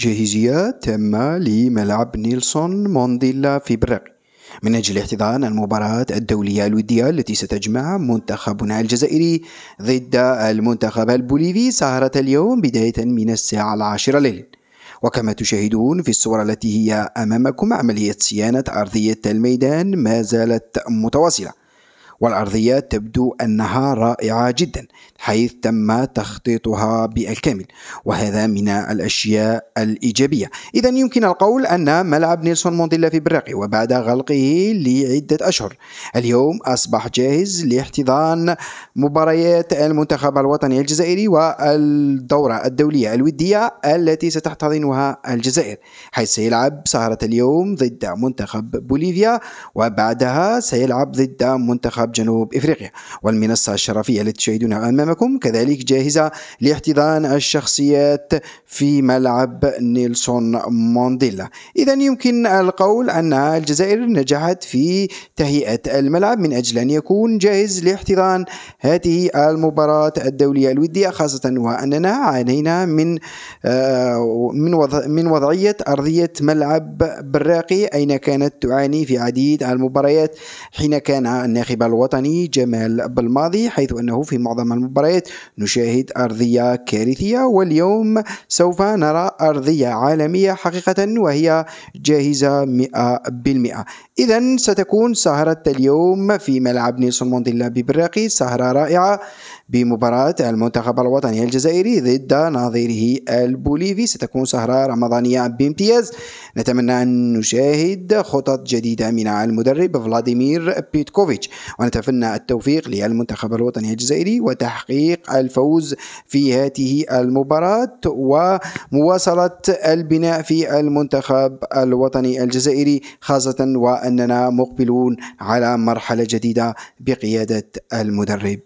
جاهزية تامة لملعب نيلسون مونديلا في براغي من أجل احتضان المباراة الدولية الودية التي ستجمع منتخبنا الجزائري ضد المنتخب البوليفي سهرة اليوم بداية من الساعة العاشرة ليلا وكما تشاهدون في الصورة التي هي أمامكم عملية صيانة أرضية الميدان ما زالت متواصلة والأرضيات تبدو أنها رائعة جدا حيث تم تخطيطها بالكامل وهذا من الأشياء الإيجابية إذا يمكن القول أن ملعب نيلسون مونديلا في براقي وبعد غلقه لعدة أشهر اليوم أصبح جاهز لاحتضان مباريات المنتخب الوطني الجزائري والدورة الدولية الودية التي ستحتضنها الجزائر حيث سيلعب سهرة اليوم ضد منتخب بوليفيا وبعدها سيلعب ضد منتخب شباب جنوب إفريقيا والمنصة الشرفية التي تشاهدونها أمامكم كذلك جاهزة لاحتضان الشخصيات في ملعب نيلسون مونديلا إذا يمكن القول أن الجزائر نجحت في تهيئة الملعب من أجل أن يكون جاهز لاحتضان هذه المباراة الدولية الودية خاصة وأننا عانينا من آه، من من وضعية أرضية ملعب براقي أين كانت تعاني في عديد المباريات حين كان الناخب الوطني جمال بالماضي حيث أنه في معظم المباريات نشاهد أرضية كارثية واليوم سوف نرى أرضية عالمية حقيقة وهي جاهزة 100% إذا ستكون سهرة اليوم في ملعب نيلسون مونديلا ببراقي سهرة رائعة بمباراة المنتخب الوطني الجزائري ضد نظيره البوليفي ستكون سهرة رمضانية بامتياز نتمنى أن نشاهد خطط جديدة من المدرب فلاديمير بيتكوفيتش ونتمنى التوفيق للمنتخب الوطني الجزائري وتحقيق الفوز في هذه المباراة ومواصلة البناء في المنتخب الوطني الجزائري خاصة وأننا مقبلون على مرحلة جديدة بقيادة المدرب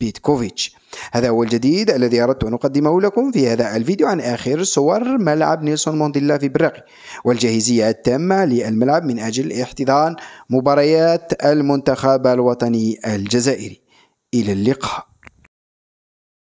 بيتكوفيتش هذا هو الجديد الذي أردت أن أقدمه لكم في هذا الفيديو عن آخر صور ملعب نيلسون مونديلا في برقي والجاهزية التامة للملعب من أجل احتضان مباريات المنتخب الوطني الجزائري إلى اللقاء